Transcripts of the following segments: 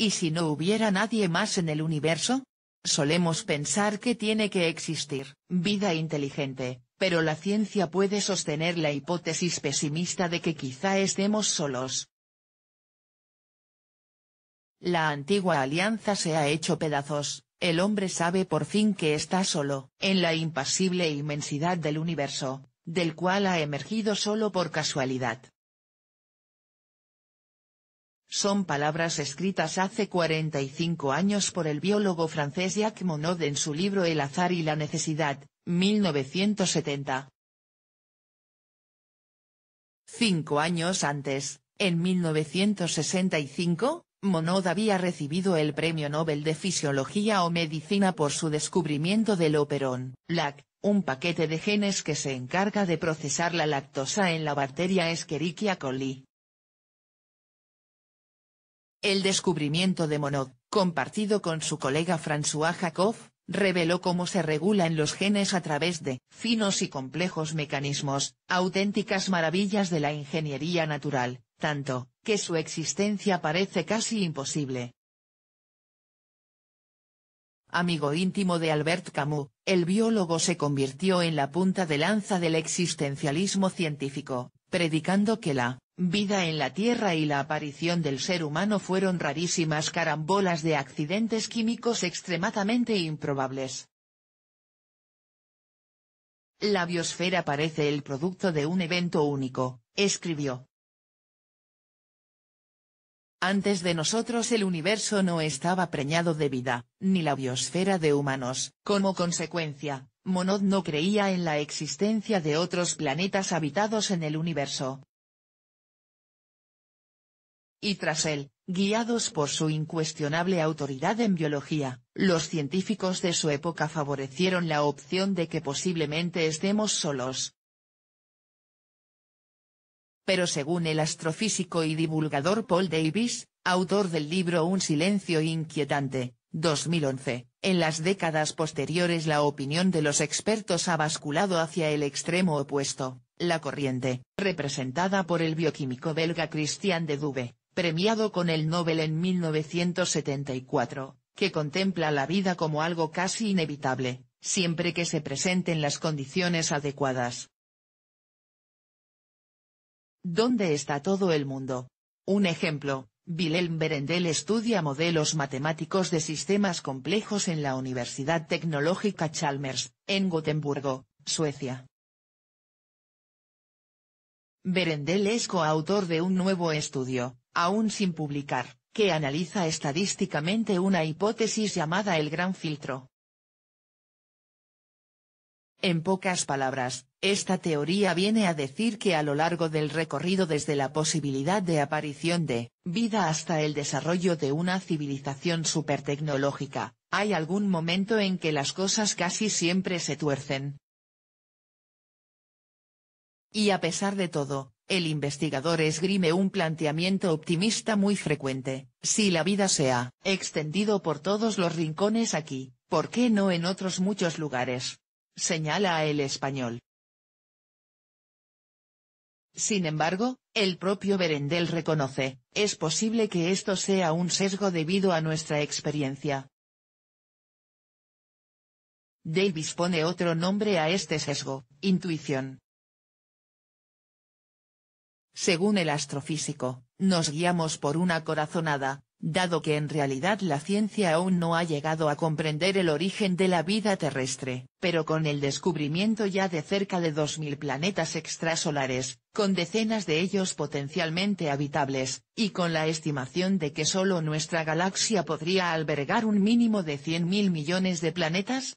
¿Y si no hubiera nadie más en el universo? Solemos pensar que tiene que existir vida inteligente, pero la ciencia puede sostener la hipótesis pesimista de que quizá estemos solos. La antigua alianza se ha hecho pedazos, el hombre sabe por fin que está solo, en la impasible inmensidad del universo, del cual ha emergido solo por casualidad son palabras escritas hace 45 años por el biólogo francés Jacques Monod en su libro El azar y la necesidad, 1970. Cinco años antes, en 1965, Monod había recibido el Premio Nobel de Fisiología o Medicina por su descubrimiento del operón, LAC, un paquete de genes que se encarga de procesar la lactosa en la bacteria Escherichia coli. El descubrimiento de Monod, compartido con su colega François Jacob, reveló cómo se regulan los genes a través de finos y complejos mecanismos, auténticas maravillas de la ingeniería natural, tanto, que su existencia parece casi imposible. Amigo íntimo de Albert Camus, el biólogo se convirtió en la punta de lanza del existencialismo científico, predicando que la vida en la Tierra y la aparición del ser humano fueron rarísimas carambolas de accidentes químicos extremadamente improbables. La biosfera parece el producto de un evento único, escribió. Antes de nosotros el universo no estaba preñado de vida, ni la biosfera de humanos. Como consecuencia, Monod no creía en la existencia de otros planetas habitados en el universo. Y tras él, guiados por su incuestionable autoridad en biología, los científicos de su época favorecieron la opción de que posiblemente estemos solos. Pero según el astrofísico y divulgador Paul Davis, autor del libro Un silencio inquietante, 2011, en las décadas posteriores la opinión de los expertos ha basculado hacia el extremo opuesto, la corriente, representada por el bioquímico belga Christian de Duve, premiado con el Nobel en 1974, que contempla la vida como algo casi inevitable, siempre que se presenten las condiciones adecuadas. ¿Dónde está todo el mundo? Un ejemplo, Wilhelm Berendel estudia modelos matemáticos de sistemas complejos en la Universidad Tecnológica Chalmers, en Gotemburgo, Suecia. Berendel es coautor de un nuevo estudio, aún sin publicar, que analiza estadísticamente una hipótesis llamada el gran filtro. En pocas palabras, esta teoría viene a decir que a lo largo del recorrido desde la posibilidad de aparición de vida hasta el desarrollo de una civilización supertecnológica, hay algún momento en que las cosas casi siempre se tuercen. Y a pesar de todo, el investigador esgrime un planteamiento optimista muy frecuente, si la vida se ha extendido por todos los rincones aquí, ¿por qué no en otros muchos lugares? Señala El Español. Sin embargo, el propio Berendel reconoce, es posible que esto sea un sesgo debido a nuestra experiencia. Davis pone otro nombre a este sesgo, intuición. Según el astrofísico, nos guiamos por una corazonada, dado que en realidad la ciencia aún no ha llegado a comprender el origen de la vida terrestre, pero con el descubrimiento ya de cerca de 2.000 planetas extrasolares, con decenas de ellos potencialmente habitables, y con la estimación de que solo nuestra galaxia podría albergar un mínimo de 100.000 millones de planetas,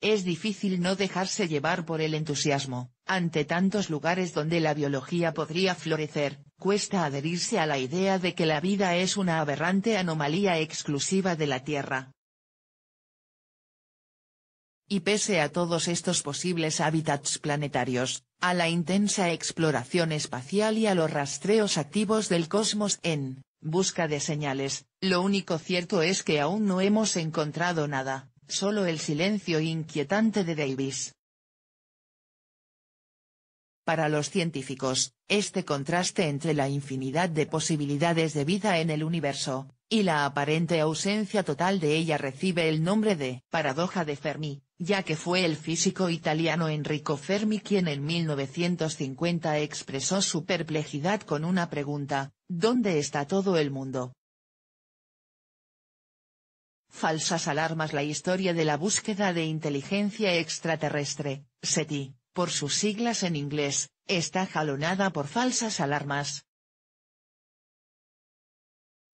es difícil no dejarse llevar por el entusiasmo, ante tantos lugares donde la biología podría florecer, cuesta adherirse a la idea de que la vida es una aberrante anomalía exclusiva de la Tierra. Y pese a todos estos posibles hábitats planetarios, a la intensa exploración espacial y a los rastreos activos del cosmos en busca de señales, lo único cierto es que aún no hemos encontrado nada, solo el silencio inquietante de Davis. Para los científicos, este contraste entre la infinidad de posibilidades de vida en el universo, y la aparente ausencia total de ella recibe el nombre de paradoja de Fermi, ya que fue el físico italiano Enrico Fermi quien en 1950 expresó su perplejidad con una pregunta, ¿dónde está todo el mundo? Falsas alarmas La historia de la búsqueda de inteligencia extraterrestre, SETI, por sus siglas en inglés, está jalonada por falsas alarmas.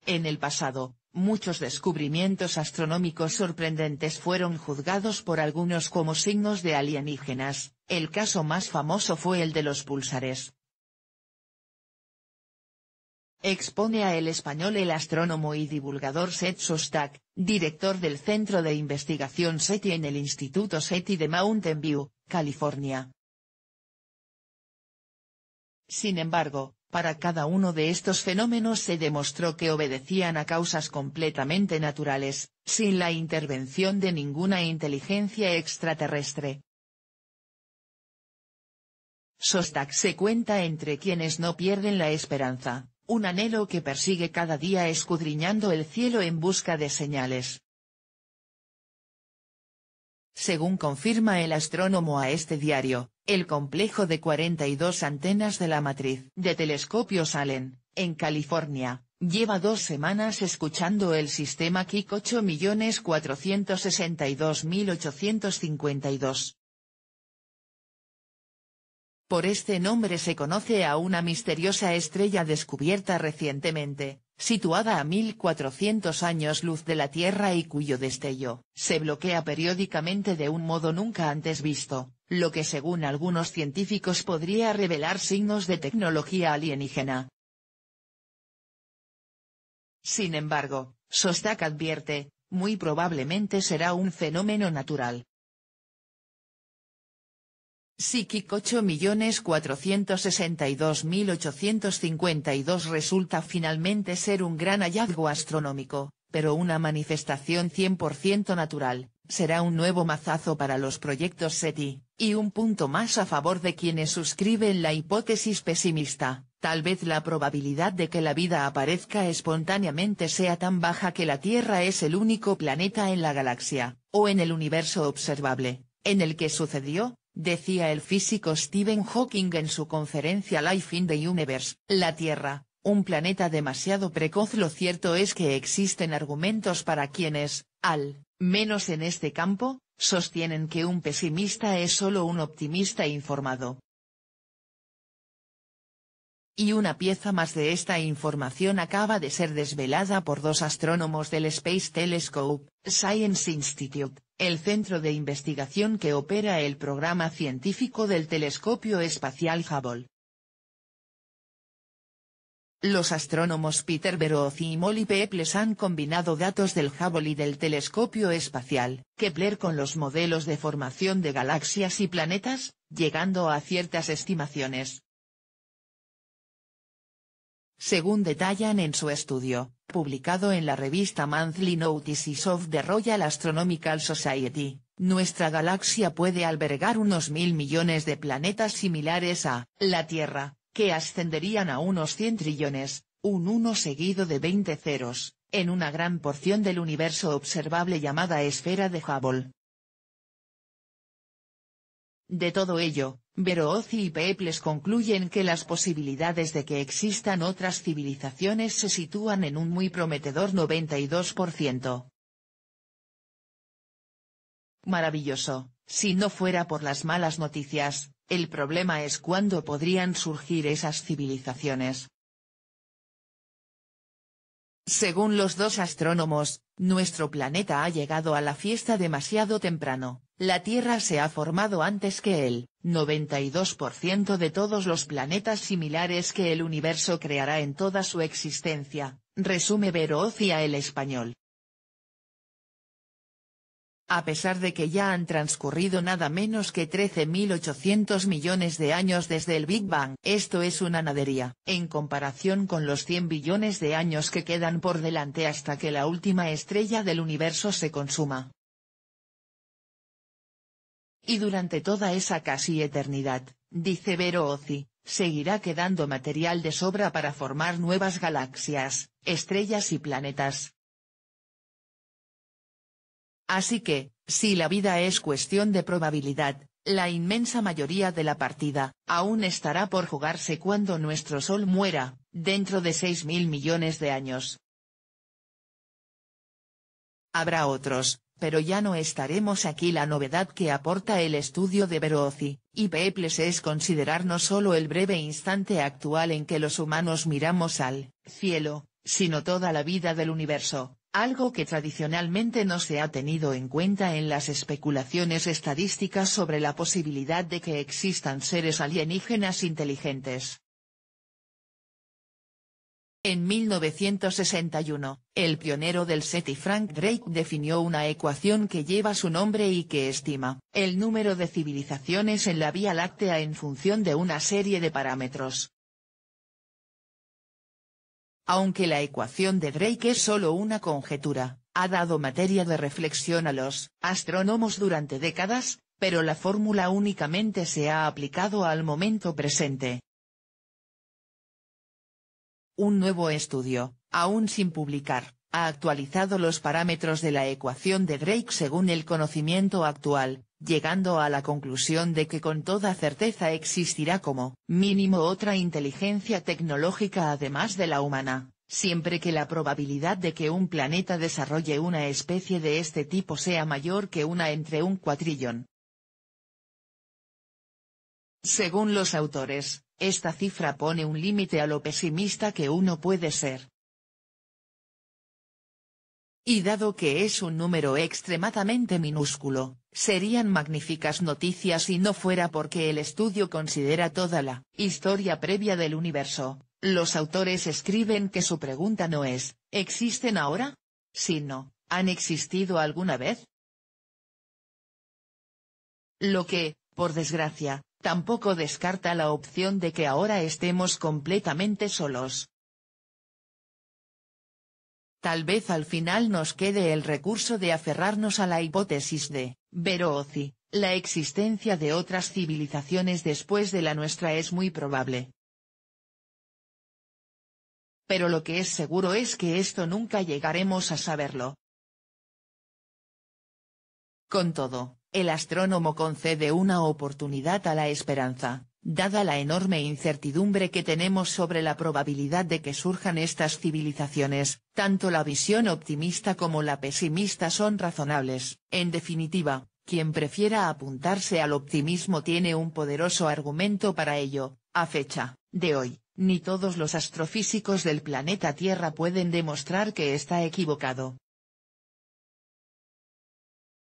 En el pasado, muchos descubrimientos astronómicos sorprendentes fueron juzgados por algunos como signos de alienígenas, el caso más famoso fue el de los pulsares. Expone a el español el astrónomo y divulgador Seth Sostak, director del Centro de Investigación SETI en el Instituto SETI de Mountain View, California, sin embargo, para cada uno de estos fenómenos se demostró que obedecían a causas completamente naturales, sin la intervención de ninguna inteligencia extraterrestre. Sostak se cuenta entre quienes no pierden la esperanza, un anhelo que persigue cada día escudriñando el cielo en busca de señales. Según confirma el astrónomo a este diario, el complejo de 42 antenas de la matriz de telescopio Allen, en California, lleva dos semanas escuchando el sistema KIC 8.462.852. Por este nombre se conoce a una misteriosa estrella descubierta recientemente, situada a 1400 años luz de la Tierra y cuyo destello se bloquea periódicamente de un modo nunca antes visto lo que según algunos científicos podría revelar signos de tecnología alienígena. Sin embargo, Sostak advierte, muy probablemente será un fenómeno natural. Psíquic 8.462.852 resulta finalmente ser un gran hallazgo astronómico, pero una manifestación 100% natural, Será un nuevo mazazo para los proyectos SETI, y un punto más a favor de quienes suscriben la hipótesis pesimista, tal vez la probabilidad de que la vida aparezca espontáneamente sea tan baja que la Tierra es el único planeta en la galaxia, o en el universo observable, en el que sucedió, decía el físico Stephen Hawking en su conferencia Life in the Universe, la Tierra, un planeta demasiado precoz. Lo cierto es que existen argumentos para quienes, al Menos en este campo, sostienen que un pesimista es solo un optimista informado. Y una pieza más de esta información acaba de ser desvelada por dos astrónomos del Space Telescope, Science Institute, el centro de investigación que opera el programa científico del Telescopio Espacial Hubble. Los astrónomos Peter Verozzi y Molly Peples han combinado datos del Hubble y del telescopio espacial, Kepler con los modelos de formación de galaxias y planetas, llegando a ciertas estimaciones. Según detallan en su estudio, publicado en la revista Monthly Notices of the Royal Astronomical Society, nuestra galaxia puede albergar unos mil millones de planetas similares a la Tierra, que ascenderían a unos 100 trillones, un 1 seguido de 20 ceros, en una gran porción del universo observable llamada esfera de Hubble. De todo ello, Verozzi y Peples concluyen que las posibilidades de que existan otras civilizaciones se sitúan en un muy prometedor 92%. Maravilloso, si no fuera por las malas noticias, el problema es cuándo podrían surgir esas civilizaciones. Según los dos astrónomos, nuestro planeta ha llegado a la fiesta demasiado temprano, la Tierra se ha formado antes que él, 92% de todos los planetas similares que el universo creará en toda su existencia, resume Verozia el español. A pesar de que ya han transcurrido nada menos que 13.800 millones de años desde el Big Bang, esto es una nadería, en comparación con los 100 billones de años que quedan por delante hasta que la última estrella del universo se consuma. Y durante toda esa casi eternidad, dice Vero Ozi, seguirá quedando material de sobra para formar nuevas galaxias, estrellas y planetas, Así que, si la vida es cuestión de probabilidad, la inmensa mayoría de la partida, aún estará por jugarse cuando nuestro Sol muera, dentro de mil millones de años. Habrá otros, pero ya no estaremos aquí. La novedad que aporta el estudio de Verozi, y Peples es considerar no solo el breve instante actual en que los humanos miramos al cielo, sino toda la vida del universo, algo que tradicionalmente no se ha tenido en cuenta en las especulaciones estadísticas sobre la posibilidad de que existan seres alienígenas inteligentes. En 1961, el pionero del SETI Frank Drake definió una ecuación que lleva su nombre y que estima el número de civilizaciones en la Vía Láctea en función de una serie de parámetros. Aunque la ecuación de Drake es solo una conjetura, ha dado materia de reflexión a los astrónomos durante décadas, pero la fórmula únicamente se ha aplicado al momento presente. Un nuevo estudio, aún sin publicar, ha actualizado los parámetros de la ecuación de Drake según el conocimiento actual, llegando a la conclusión de que con toda certeza existirá como mínimo otra inteligencia tecnológica además de la humana, siempre que la probabilidad de que un planeta desarrolle una especie de este tipo sea mayor que una entre un cuatrillón. Según los autores, esta cifra pone un límite a lo pesimista que uno puede ser, y dado que es un número extremadamente minúsculo, serían magníficas noticias si no fuera porque el estudio considera toda la historia previa del universo. Los autores escriben que su pregunta no es, ¿existen ahora? Sino, ¿han existido alguna vez? Lo que, por desgracia, tampoco descarta la opción de que ahora estemos completamente solos, Tal vez al final nos quede el recurso de aferrarnos a la hipótesis de, Verozzi, la existencia de otras civilizaciones después de la nuestra es muy probable. Pero lo que es seguro es que esto nunca llegaremos a saberlo. Con todo, el astrónomo concede una oportunidad a la esperanza dada la enorme incertidumbre que tenemos sobre la probabilidad de que surjan estas civilizaciones, tanto la visión optimista como la pesimista son razonables. En definitiva, quien prefiera apuntarse al optimismo tiene un poderoso argumento para ello, a fecha, de hoy, ni todos los astrofísicos del planeta Tierra pueden demostrar que está equivocado.